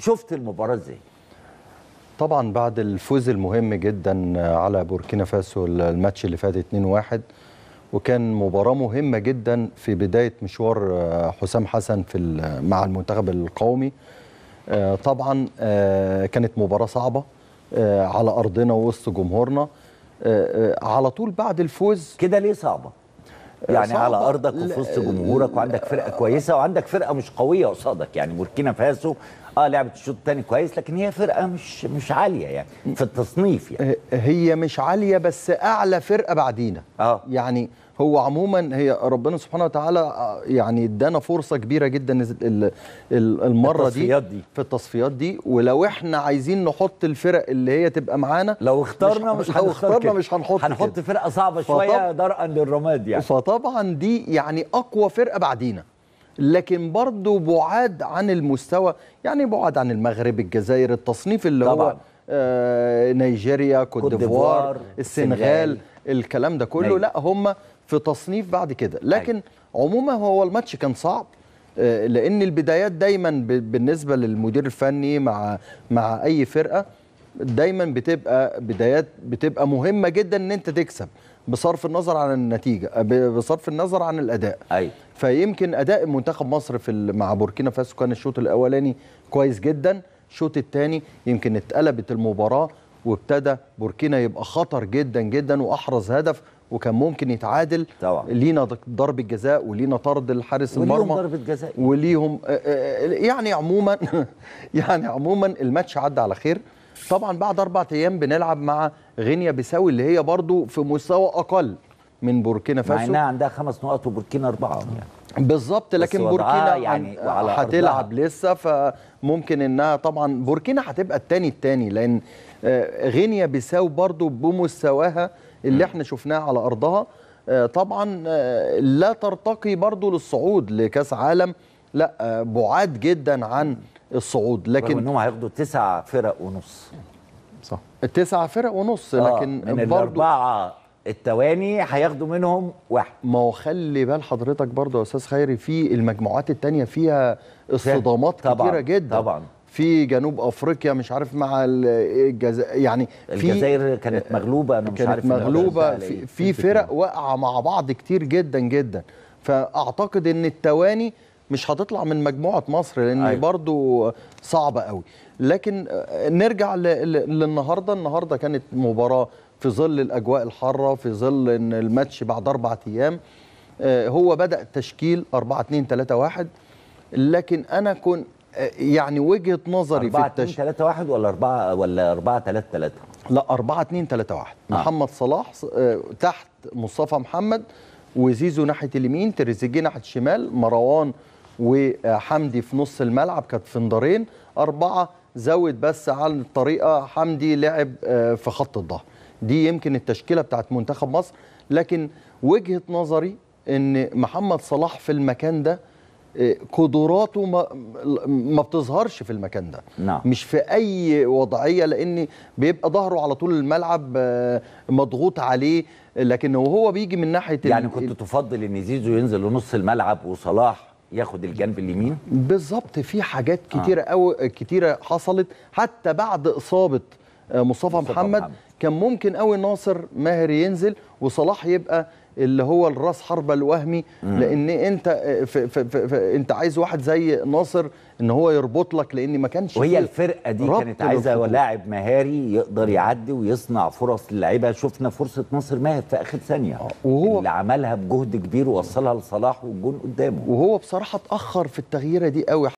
شفت المباراه ازاي؟ طبعا بعد الفوز المهم جدا على بوركينا فاسو الماتش اللي فات 2-1 وكان مباراه مهمه جدا في بدايه مشوار آه، حسام حسن في مع المنتخب القومي آه، طبعا آه، كانت مباراه صعبه على ارضنا وسط جمهورنا على طول بعد الفوز كده ليه صعبه يعني على ارضك وفي وسط جمهورك وعندك فرقه آه. كويسه وعندك فرقه مش قويه قصادك يعني بوركينا فاسو اه لعبت الشوط الثاني كويس لكن هي فرقه مش مش عاليه يعني في التصنيف يعني هي مش عاليه بس اعلى فرقه بعدينا اه يعني هو عموما هي ربنا سبحانه وتعالى آه، يعني ادانا فرصه كبيره جدا المره دي, دي في التصفيات دي ولو احنا عايزين نحط الفرق اللي هي تبقى معانا لو اخترنا مش, مش لو اخترنا مش هنحط هنحط كده. فرقه صعبه شويه درءا للرماد يعني فطبعا دي يعني اقوى فرقه بعدينا لكن برضه بعاد عن المستوى يعني بعاد عن المغرب الجزائر التصنيف اللي طبعًا. هو آه نيجيريا كوت ديفوار السنغال الكلام ده كله لا هم في تصنيف بعد كده أيوة. لكن عموما هو الماتش كان صعب آه، لان البدايات دايما بالنسبه للمدير الفني مع مع اي فرقه دايما بتبقى بدايات بتبقى مهمه جدا ان انت تكسب بصرف النظر عن النتيجه آه، بصرف النظر عن الاداء ايوه فيمكن اداء منتخب مصر في مع بوركينا فاسو كان الشوط الاولاني كويس جدا الشوط الثاني يمكن اتقلبت المباراه وابتدى بوركينا يبقى خطر جدا جدا واحرز هدف وكان ممكن يتعادل طبعا لينا ضربه جزاء ولينا طرد الحارس المرمى وليهم ضربه جزاء وليهم آه، آه، آه، يعني عموما يعني عموما الماتش عدى على خير طبعا بعد اربع ايام بنلعب مع غينيا بيساوي اللي هي برضو في مستوى اقل من بوركينا فاسو مع انها عندها خمس نقط وبوركينا اربعه يعني. بالظبط لكن بوركينا يعني هتلعب لسه فممكن انها طبعا بوركينا هتبقى الثاني الثاني لان آه، غينيا بيساو برضو بمستواها اللي م. احنا شفناه على ارضها آه، طبعا آه، لا ترتقي برضو للصعود لكاس عالم لا بعاد جدا عن الصعود لكن انهم هياخدوا تسع فرق ونص صح تسع فرق ونص آه لكن من برضو الاربعه التواني هياخدوا منهم واحد ما هو خلي بال حضرتك برضه يا استاذ خيري في المجموعات الثانيه فيها اصطدامات كتيره جدا طبعا في جنوب افريقيا مش عارف مع الجزائر يعني في الجزائر كانت مغلوبه انا مش كانت عارف مغلوبه في, في فرق واقعه مع بعض كتير جدا جدا فاعتقد ان التواني مش هتطلع من مجموعه مصر لان أيوة. برضو صعبه قوي لكن آه، نرجع للنهارده النهارده كانت مباراه في ظل الاجواء الحاره في ظل ان الماتش بعد اربع ايام آه، هو بدا تشكيل 4 2 3 1 لكن انا كنت آه، يعني وجهه نظري في التشكيل 4 2 3 1 ولا 4 ولا 4 3 3 لا 4 2 3 1 آه. محمد صلاح آه، تحت مصطفى محمد وزيزو ناحيه اليمين تريزيجيه ناحيه الشمال مروان وحمدي في نص الملعب كانت فندرين أربعة زود بس على الطريقة حمدي لعب في خط الظهر دي يمكن التشكيله بتاعت منتخب مصر لكن وجهه نظري ان محمد صلاح في المكان ده آه، قدراته ما, ما بتظهرش في المكان ده نعم. مش في اي وضعيه لان بيبقى ظهره على طول الملعب آه، مضغوط عليه لكن وهو بيجي من ناحيه يعني ال... كنت تفضل ان زيزو ينزل لنص الملعب وصلاح ياخد الجنب اليمين بالظبط في حاجات آه. كتيره آه. قوي كتيره حصلت حتى بعد اصابه مصطفى, مصطفى محمد, محمد كان ممكن قوي ناصر ماهر ينزل وصلاح يبقى اللي هو الراس حربه الوهمي لان انت ف ف ف انت عايز واحد زي ناصر ان هو يربط لك لان ما كانش وهي الفرقه دي كانت عايزه لاعب مهاري يقدر يعدي ويصنع فرص للعيبه شفنا فرصه ناصر ماهر في اخر ثانيه وهو اللي عملها بجهد كبير ووصلها لصلاح والجون قدامه وهو بصراحه اتاخر في التغييره دي قوي